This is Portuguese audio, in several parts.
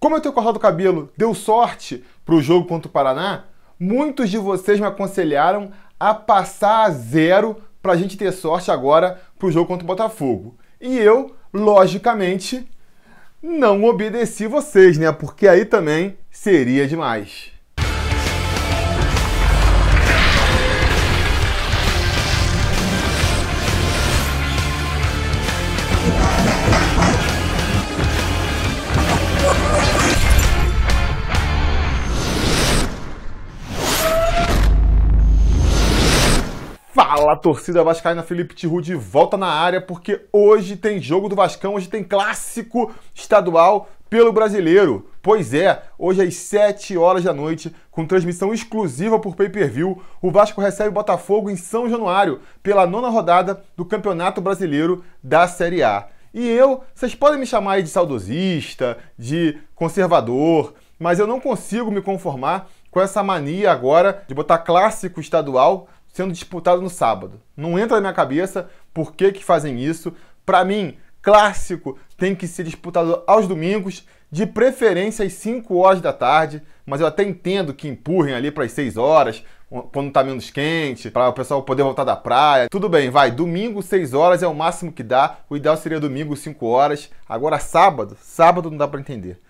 Como eu tenho cortado o cabelo deu sorte para o jogo contra o Paraná, muitos de vocês me aconselharam a passar a zero para a gente ter sorte agora para o jogo contra o Botafogo. E eu, logicamente, não obedeci vocês, né? Porque aí também seria demais. Fala torcida vascaína, Felipe Tiru de volta na área porque hoje tem jogo do Vascão, hoje tem clássico estadual pelo brasileiro. Pois é, hoje às 7 horas da noite, com transmissão exclusiva por pay-per-view, o Vasco recebe o Botafogo em São Januário pela nona rodada do Campeonato Brasileiro da Série A. E eu, vocês podem me chamar de saudosista, de conservador, mas eu não consigo me conformar com essa mania agora de botar clássico estadual sendo disputado no sábado. Não entra na minha cabeça por que, que fazem isso. Para mim, clássico tem que ser disputado aos domingos, de preferência às 5 horas da tarde, mas eu até entendo que empurrem ali para as 6 horas, quando tá menos quente, para o pessoal poder voltar da praia. Tudo bem, vai, domingo 6 horas é o máximo que dá. O ideal seria domingo 5 horas. Agora sábado, sábado não dá para entender.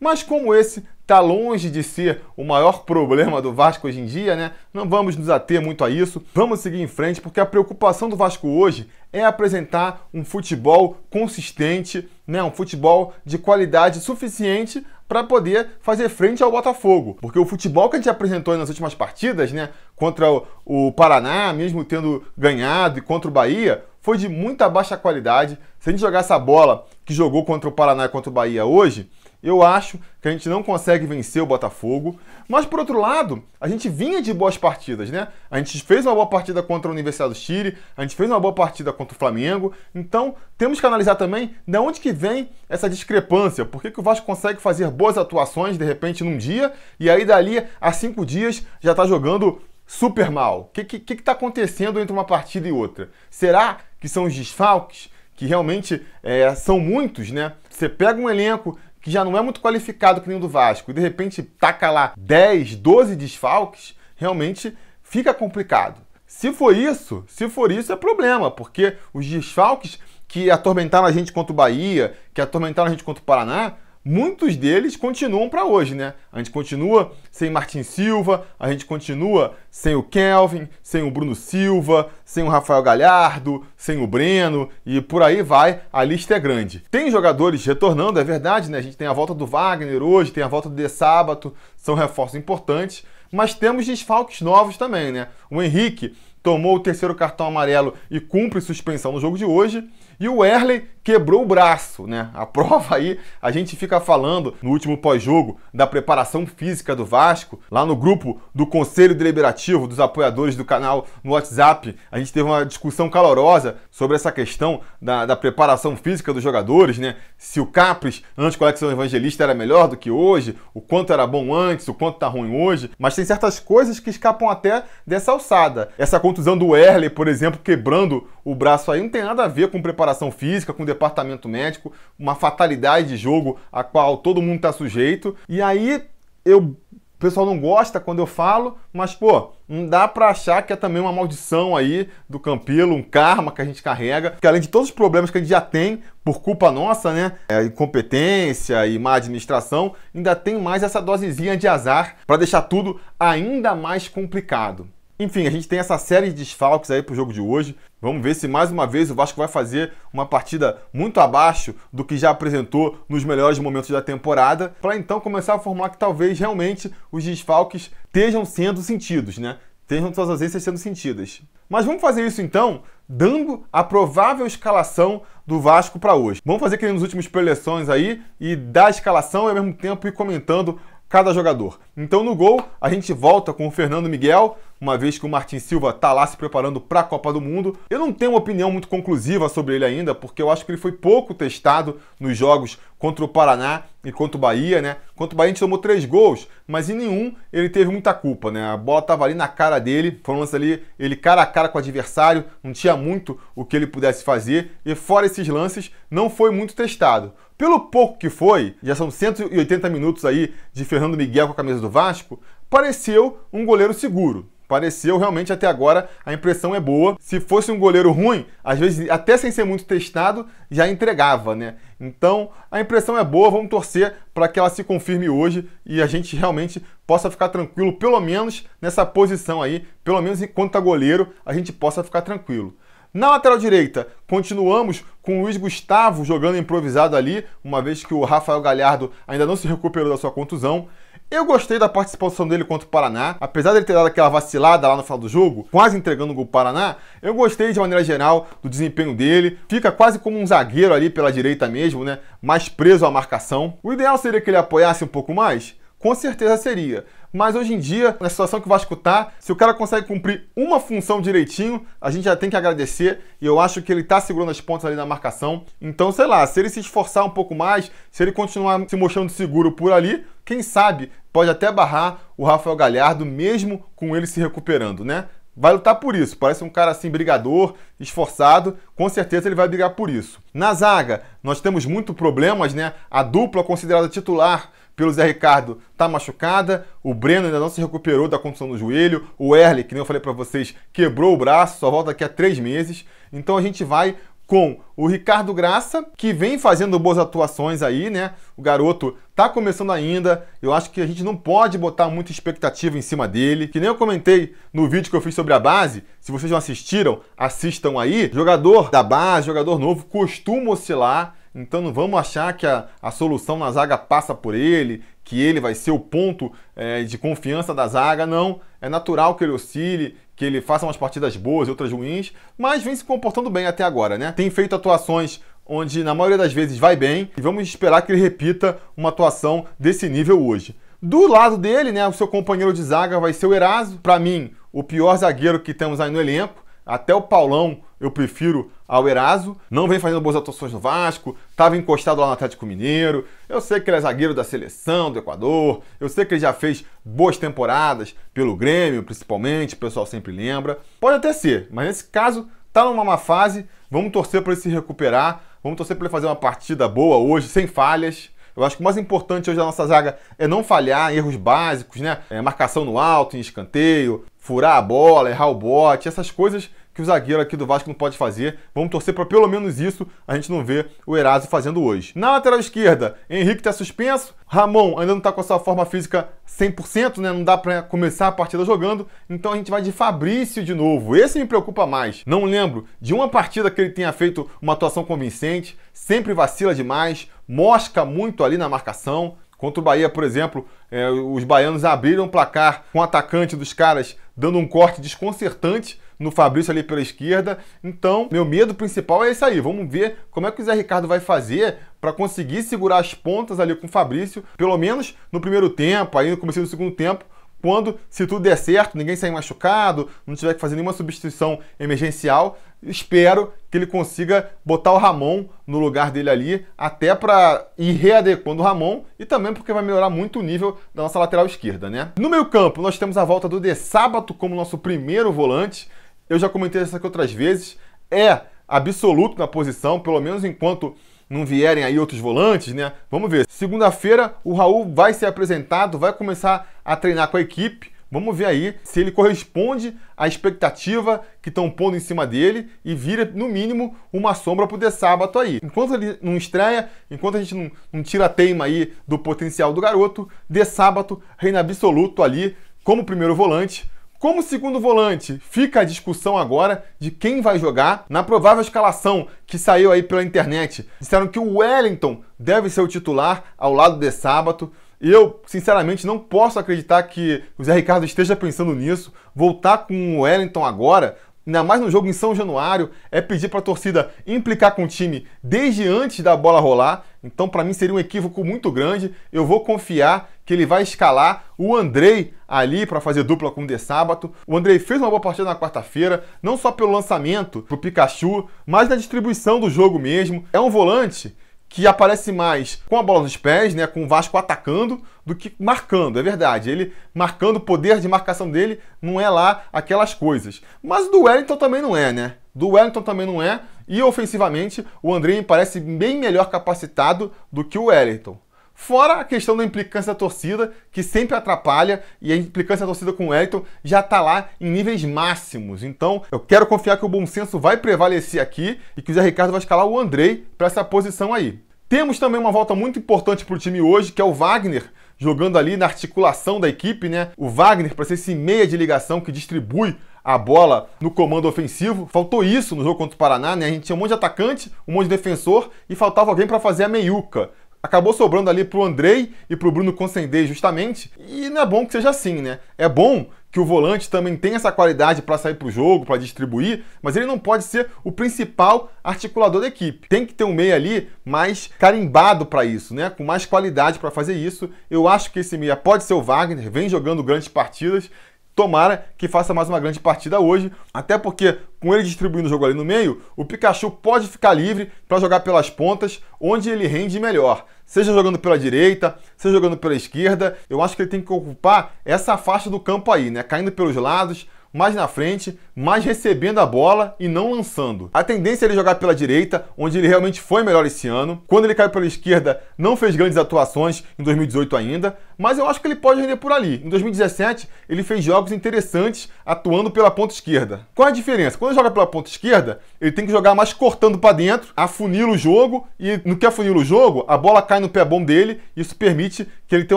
Mas como esse está longe de ser o maior problema do Vasco hoje em dia, né? Não vamos nos ater muito a isso. Vamos seguir em frente porque a preocupação do Vasco hoje é apresentar um futebol consistente, né? Um futebol de qualidade suficiente para poder fazer frente ao Botafogo. Porque o futebol que a gente apresentou nas últimas partidas, né, contra o, o Paraná, mesmo tendo ganhado, e contra o Bahia, foi de muita baixa qualidade. Se a gente jogar essa bola que jogou contra o Paraná e contra o Bahia hoje, eu acho que a gente não consegue vencer o Botafogo. Mas, por outro lado, a gente vinha de boas partidas, né? A gente fez uma boa partida contra a Universidade do Chile, a gente fez uma boa partida contra o Flamengo. Então, temos que analisar também de onde que vem essa discrepância. Por que, que o Vasco consegue fazer boas atuações, de repente, num dia, e aí dali a cinco dias já está jogando super mal? O que está que, que tá acontecendo entre uma partida e outra? Será que são os desfalques? Que realmente é, são muitos, né? Você pega um elenco que já não é muito qualificado que nem o do Vasco, e de repente taca lá 10, 12 desfalques, realmente fica complicado. Se for isso, se for isso é problema, porque os desfalques que atormentaram a gente contra o Bahia, que atormentaram a gente contra o Paraná, muitos deles continuam para hoje, né? A gente continua sem Martin Silva, a gente continua sem o Kelvin, sem o Bruno Silva, sem o Rafael Galhardo, sem o Breno e por aí vai, a lista é grande. Tem jogadores retornando, é verdade, né? A gente tem a volta do Wagner hoje, tem a volta do De Sábado, são reforços importantes, mas temos desfalques novos também, né? O Henrique tomou o terceiro cartão amarelo e cumpre suspensão no jogo de hoje. E o Erley, quebrou o braço, né? A prova aí, a gente fica falando no último pós-jogo da preparação física do Vasco, lá no grupo do Conselho Deliberativo dos apoiadores do canal no WhatsApp, a gente teve uma discussão calorosa sobre essa questão da, da preparação física dos jogadores, né? Se o Capris antes com o Alexandre Evangelista era melhor do que hoje, o quanto era bom antes, o quanto tá ruim hoje, mas tem certas coisas que escapam até dessa alçada. Essa contusão do Erle, por exemplo, quebrando o braço aí, não tem nada a ver com preparação física, com departamento médico, uma fatalidade de jogo a qual todo mundo está sujeito. E aí eu o pessoal não gosta quando eu falo, mas pô, não dá para achar que é também uma maldição aí do Campilo, um karma que a gente carrega, que além de todos os problemas que a gente já tem por culpa nossa, né, é, incompetência e má administração, ainda tem mais essa dosezinha de azar para deixar tudo ainda mais complicado. Enfim, a gente tem essa série de desfalques aí pro jogo de hoje. Vamos ver se mais uma vez o Vasco vai fazer uma partida muito abaixo do que já apresentou nos melhores momentos da temporada, para então começar a formular que talvez realmente os desfalques estejam sendo sentidos, né? Estejam suas ausências sendo sentidas. Mas vamos fazer isso então, dando a provável escalação do Vasco para hoje. Vamos fazer que nos últimos preleções aí e dar a escalação e ao mesmo tempo ir comentando cada jogador. Então no gol, a gente volta com o Fernando Miguel, uma vez que o Martin Silva está lá se preparando para a Copa do Mundo. Eu não tenho uma opinião muito conclusiva sobre ele ainda, porque eu acho que ele foi pouco testado nos jogos contra o Paraná e contra o Bahia, né? Contra o Bahia a gente tomou três gols, mas em nenhum ele teve muita culpa, né? A bola estava ali na cara dele, foi um lance ali, ele cara a cara com o adversário, não tinha muito o que ele pudesse fazer, e fora esses lances, não foi muito testado. Pelo pouco que foi, já são 180 minutos aí de Fernando Miguel com a camisa do Vasco, pareceu um goleiro seguro. Pareceu realmente até agora a impressão é boa. Se fosse um goleiro ruim, às vezes até sem ser muito testado, já entregava, né? Então a impressão é boa, vamos torcer para que ela se confirme hoje e a gente realmente possa ficar tranquilo, pelo menos nessa posição aí, pelo menos enquanto tá goleiro, a gente possa ficar tranquilo. Na lateral direita, continuamos com o Luiz Gustavo jogando improvisado ali, uma vez que o Rafael Galhardo ainda não se recuperou da sua contusão. Eu gostei da participação dele contra o Paraná, apesar dele ter dado aquela vacilada lá no final do jogo, quase entregando o gol para o Paraná, eu gostei de maneira geral do desempenho dele. Fica quase como um zagueiro ali pela direita mesmo, né? Mais preso à marcação. O ideal seria que ele apoiasse um pouco mais? Com certeza seria. Mas hoje em dia, na situação que o Vasco tá, se o cara consegue cumprir uma função direitinho, a gente já tem que agradecer. E eu acho que ele tá segurando as pontas ali na marcação. Então, sei lá, se ele se esforçar um pouco mais, se ele continuar se mostrando seguro por ali, quem sabe pode até barrar o Rafael Galhardo, mesmo com ele se recuperando, né? vai lutar por isso. Parece um cara assim brigador, esforçado, com certeza ele vai brigar por isso. Na zaga, nós temos muito problemas, né? A dupla considerada titular pelo Zé Ricardo está machucada, o Breno ainda não se recuperou da contusão no joelho, o Erle, que nem eu falei para vocês, quebrou o braço, só volta daqui a três meses. Então a gente vai com o Ricardo Graça, que vem fazendo boas atuações aí, né? O garoto tá começando ainda. Eu acho que a gente não pode botar muita expectativa em cima dele. Que nem eu comentei no vídeo que eu fiz sobre a base. Se vocês não assistiram, assistam aí. Jogador da base, jogador novo, costuma oscilar. Então não vamos achar que a, a solução na zaga passa por ele, que ele vai ser o ponto é, de confiança da zaga, não. É natural que ele oscile, que ele faça umas partidas boas e outras ruins, mas vem se comportando bem até agora, né? Tem feito atuações onde na maioria das vezes vai bem e vamos esperar que ele repita uma atuação desse nível hoje. Do lado dele, né, o seu companheiro de zaga vai ser o Eraso, para mim, o pior zagueiro que temos aí no elenco. Até o Paulão eu prefiro ao Eraso. Não vem fazendo boas atuações no Vasco, estava encostado lá no Atlético Mineiro. Eu sei que ele é zagueiro da seleção do Equador, eu sei que ele já fez boas temporadas pelo Grêmio, principalmente, o pessoal sempre lembra. Pode até ser, mas nesse caso tá numa má fase. Vamos torcer para ele se recuperar, vamos torcer para ele fazer uma partida boa hoje, sem falhas. Eu acho que o mais importante hoje da nossa zaga é não falhar erros básicos, né? É, marcação no alto, em escanteio, furar a bola, errar o bote, essas coisas que o zagueiro aqui do Vasco não pode fazer. Vamos torcer para pelo menos isso a gente não ver o Eraso fazendo hoje. Na lateral esquerda, Henrique está suspenso. Ramon ainda não está com a sua forma física 100%, né? Não dá para começar a partida jogando. Então a gente vai de Fabrício de novo. Esse me preocupa mais. Não lembro de uma partida que ele tenha feito uma atuação convincente. Sempre vacila demais, mosca muito ali na marcação. Contra o Bahia, por exemplo, eh, os baianos abriram o placar com o atacante dos caras dando um corte desconcertante no Fabrício ali pela esquerda. Então, meu medo principal é isso aí. Vamos ver como é que o Zé Ricardo vai fazer para conseguir segurar as pontas ali com o Fabrício, pelo menos no primeiro tempo, aí no começo do segundo tempo, quando, se tudo der certo, ninguém sair machucado, não tiver que fazer nenhuma substituição emergencial, espero que ele consiga botar o Ramon no lugar dele ali, até para ir readequando o Ramon e também porque vai melhorar muito o nível da nossa lateral esquerda, né? No meio campo, nós temos a volta do De Sábado como nosso primeiro volante eu já comentei isso aqui outras vezes, é absoluto na posição, pelo menos enquanto não vierem aí outros volantes, né? Vamos ver. Segunda-feira o Raul vai ser apresentado, vai começar a treinar com a equipe. Vamos ver aí se ele corresponde à expectativa que estão pondo em cima dele e vira, no mínimo, uma sombra pro de sábado aí. Enquanto ele não estreia, enquanto a gente não, não tira a teima aí do potencial do garoto, de sábado reina absoluto ali como primeiro volante como segundo volante, fica a discussão agora de quem vai jogar. Na provável escalação que saiu aí pela internet, disseram que o Wellington deve ser o titular ao lado de sábado. Eu, sinceramente, não posso acreditar que o Zé Ricardo esteja pensando nisso. Voltar com o Wellington agora, ainda mais no jogo em São Januário, é pedir para a torcida implicar com o time desde antes da bola rolar. Então, para mim, seria um equívoco muito grande. Eu vou confiar que ele vai escalar o Andrei ali para fazer dupla com o De sábado. O Andrei fez uma boa partida na quarta-feira, não só pelo lançamento pro Pikachu, mas na distribuição do jogo mesmo. É um volante que aparece mais com a bola nos pés, né, com o Vasco atacando, do que marcando, é verdade. Ele marcando, o poder de marcação dele não é lá aquelas coisas. Mas do Wellington também não é, né? Do Wellington também não é. E ofensivamente, o André parece bem melhor capacitado do que o Wellington. Fora a questão da implicância da torcida, que sempre atrapalha, e a implicância da torcida com o Elton já está lá em níveis máximos. Então, eu quero confiar que o bom senso vai prevalecer aqui e que o Zé Ricardo vai escalar o Andrei para essa posição aí. Temos também uma volta muito importante para o time hoje, que é o Wagner, jogando ali na articulação da equipe, né? O Wagner para ser esse meia de ligação que distribui a bola no comando ofensivo. Faltou isso no jogo contra o Paraná, né? A gente tinha um monte de atacante, um monte de defensor e faltava alguém para fazer a meiuca acabou sobrando ali pro Andrei e pro Bruno Consendei justamente. E não é bom que seja assim, né? É bom que o volante também tenha essa qualidade para sair pro jogo, para distribuir, mas ele não pode ser o principal articulador da equipe. Tem que ter um meia ali mais carimbado para isso, né? Com mais qualidade para fazer isso. Eu acho que esse meia pode ser o Wagner, vem jogando grandes partidas, Tomara que faça mais uma grande partida hoje, até porque com ele distribuindo o jogo ali no meio, o Pikachu pode ficar livre para jogar pelas pontas, onde ele rende melhor. Seja jogando pela direita, seja jogando pela esquerda, eu acho que ele tem que ocupar essa faixa do campo aí, né? Caindo pelos lados, mais na frente, mas recebendo a bola e não lançando. A tendência é ele jogar pela direita, onde ele realmente foi melhor esse ano. Quando ele caiu pela esquerda, não fez grandes atuações em 2018 ainda, mas eu acho que ele pode render por ali. Em 2017, ele fez jogos interessantes atuando pela ponta esquerda. Qual a diferença? Quando ele joga pela ponta esquerda, ele tem que jogar mais cortando para dentro, afunila o jogo e no que afunila o jogo, a bola cai no pé bom dele, e isso permite que ele tenha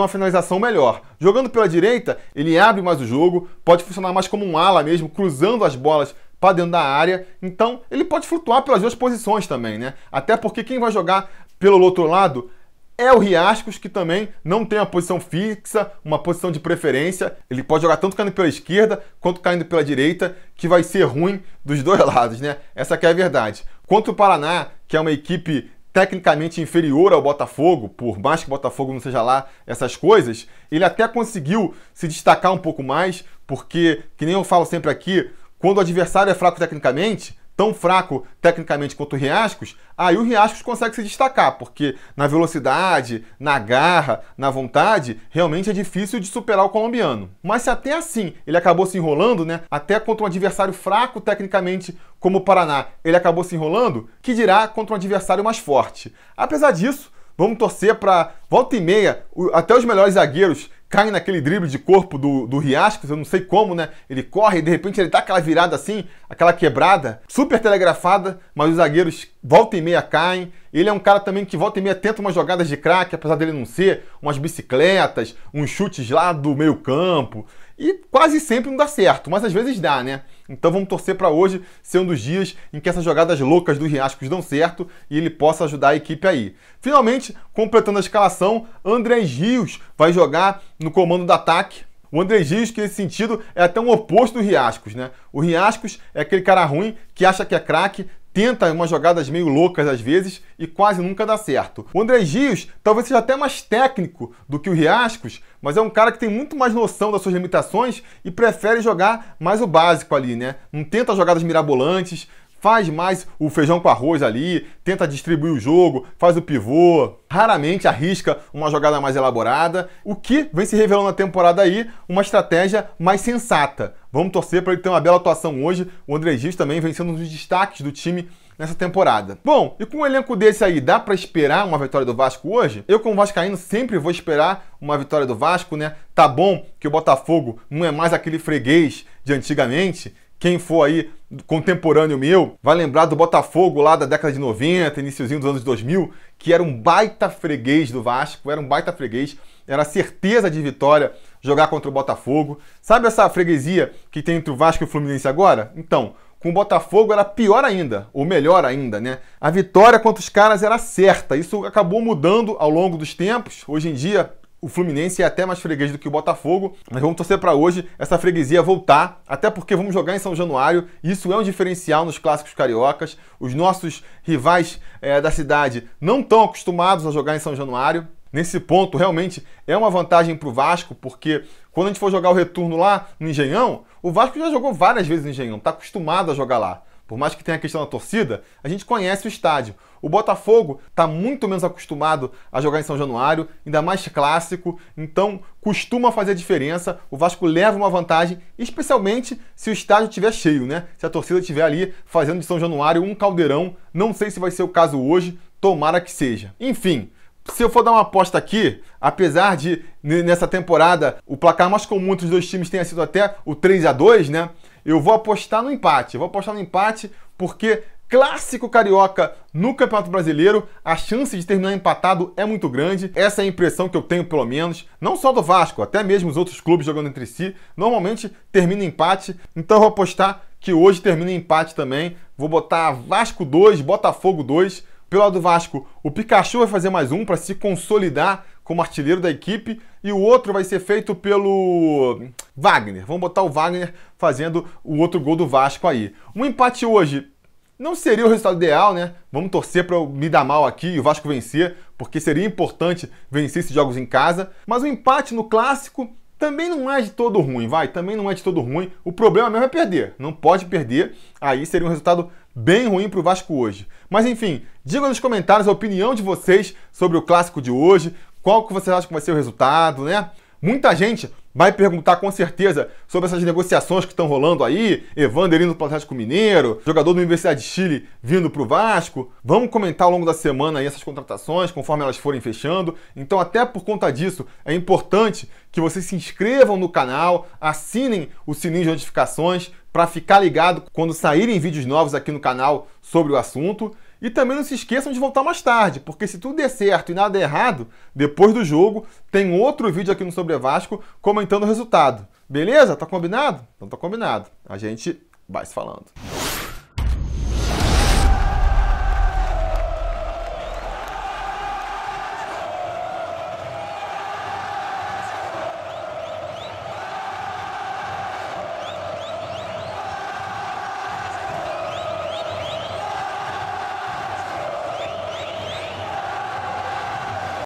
uma finalização melhor. Jogando pela direita, ele abre mais o jogo, pode funcionar mais como um ala mesmo, cruzando as as bolas para dentro da área. Então, ele pode flutuar pelas duas posições também, né? Até porque quem vai jogar pelo outro lado é o Riascos, que também não tem uma posição fixa, uma posição de preferência. Ele pode jogar tanto caindo pela esquerda quanto caindo pela direita, que vai ser ruim dos dois lados, né? Essa aqui é a verdade. Quanto o Paraná, que é uma equipe tecnicamente inferior ao Botafogo, por mais que o Botafogo não seja lá essas coisas, ele até conseguiu se destacar um pouco mais, porque, que nem eu falo sempre aqui, quando o adversário é fraco tecnicamente, tão fraco tecnicamente quanto o Riascos, aí o Riascos consegue se destacar, porque na velocidade, na garra, na vontade, realmente é difícil de superar o colombiano. Mas se até assim ele acabou se enrolando, né? Até contra um adversário fraco tecnicamente como o Paraná, ele acabou se enrolando, que dirá contra um adversário mais forte. Apesar disso, Vamos torcer para volta e meia, até os melhores zagueiros caem naquele drible de corpo do, do Riascos, eu não sei como, né? Ele corre e de repente ele dá aquela virada assim, aquela quebrada, super telegrafada, mas os zagueiros volta e meia caem. Ele é um cara também que volta e meia tenta umas jogadas de craque, apesar dele não ser, umas bicicletas, uns chutes lá do meio campo. E quase sempre não dá certo, mas às vezes dá, né? Então vamos torcer para hoje ser um dos dias em que essas jogadas loucas dos Riascos dão certo e ele possa ajudar a equipe aí. Finalmente, completando a escalação, André Rios vai jogar no comando do ataque. O André Rios, que nesse sentido é até um oposto do Riascos, né? O Riascos é aquele cara ruim que acha que é craque, tenta umas jogadas meio loucas às vezes e quase nunca dá certo. O André Gios talvez seja até mais técnico do que o Riascos, mas é um cara que tem muito mais noção das suas limitações e prefere jogar mais o básico ali, né? Não tenta jogadas mirabolantes, faz mais o feijão com arroz ali, tenta distribuir o jogo, faz o pivô, raramente arrisca uma jogada mais elaborada, o que vem se revelando na temporada aí uma estratégia mais sensata. Vamos torcer para ele ter uma bela atuação hoje. O André Gis também vem sendo um dos destaques do time nessa temporada. Bom, e com um elenco desse aí, dá para esperar uma vitória do Vasco hoje? Eu, como vascaíno, sempre vou esperar uma vitória do Vasco, né? Tá bom que o Botafogo não é mais aquele freguês de antigamente. Quem for aí contemporâneo meu vai lembrar do Botafogo lá da década de 90, iníciozinho dos anos 2000, que era um baita freguês do Vasco, era um baita freguês, era certeza de vitória jogar contra o Botafogo. Sabe essa freguesia que tem entre o Vasco e o Fluminense agora? Então, com o Botafogo era pior ainda, ou melhor ainda, né? A vitória contra os caras era certa. Isso acabou mudando ao longo dos tempos. Hoje em dia, o Fluminense é até mais freguês do que o Botafogo, mas vamos torcer para hoje essa freguesia voltar, até porque vamos jogar em São Januário, isso é um diferencial nos clássicos cariocas. Os nossos rivais é, da cidade não estão acostumados a jogar em São Januário. Nesse ponto, realmente é uma vantagem para o Vasco, porque quando a gente for jogar o retorno lá no Engenhão, o Vasco já jogou várias vezes no Engenhão, está acostumado a jogar lá. Por mais que tenha a questão da torcida, a gente conhece o estádio. O Botafogo está muito menos acostumado a jogar em São Januário, ainda mais clássico, então costuma fazer a diferença. O Vasco leva uma vantagem, especialmente se o estádio estiver cheio, né? Se a torcida estiver ali fazendo de São Januário um caldeirão. Não sei se vai ser o caso hoje, tomara que seja. Enfim, se eu for dar uma aposta aqui, apesar de nessa temporada o placar mais comum entre os dois times tenha sido até o 3 a 2 né? eu vou apostar no empate. Eu vou apostar no empate porque clássico carioca no Campeonato Brasileiro, a chance de terminar empatado é muito grande. Essa é a impressão que eu tenho, pelo menos. Não só do Vasco, até mesmo os outros clubes jogando entre si, normalmente termina empate. Então eu vou apostar que hoje termina empate também. Vou botar Vasco 2, Botafogo 2. Pelo lado do Vasco, o Pikachu vai fazer mais um para se consolidar como artilheiro da equipe, e o outro vai ser feito pelo Wagner. Vamos botar o Wagner fazendo o outro gol do Vasco aí. Um empate hoje não seria o resultado ideal, né? Vamos torcer para me dar mal aqui e o Vasco vencer, porque seria importante vencer esses jogos em casa. Mas um empate no clássico também não é de todo ruim, vai, também não é de todo ruim. O problema mesmo é perder, não pode perder. Aí seria um resultado bem ruim para o Vasco hoje. Mas enfim, diga nos comentários a opinião de vocês sobre o clássico de hoje, qual que você acha que vai ser o resultado, né? Muita gente vai perguntar com certeza sobre essas negociações que estão rolando aí, Evander indo para o Atlético Mineiro, jogador da Universidade de Chile vindo para o Vasco. Vamos comentar ao longo da semana aí essas contratações, conforme elas forem fechando. Então, até por conta disso, é importante que vocês se inscrevam no canal, assinem o sininho de notificações para ficar ligado quando saírem vídeos novos aqui no canal sobre o assunto. E também não se esqueçam de voltar mais tarde, porque se tudo der certo e nada der errado, depois do jogo tem outro vídeo aqui no Sobre Vasco comentando o resultado. Beleza? Tá combinado? Então tá combinado. A gente vai se falando.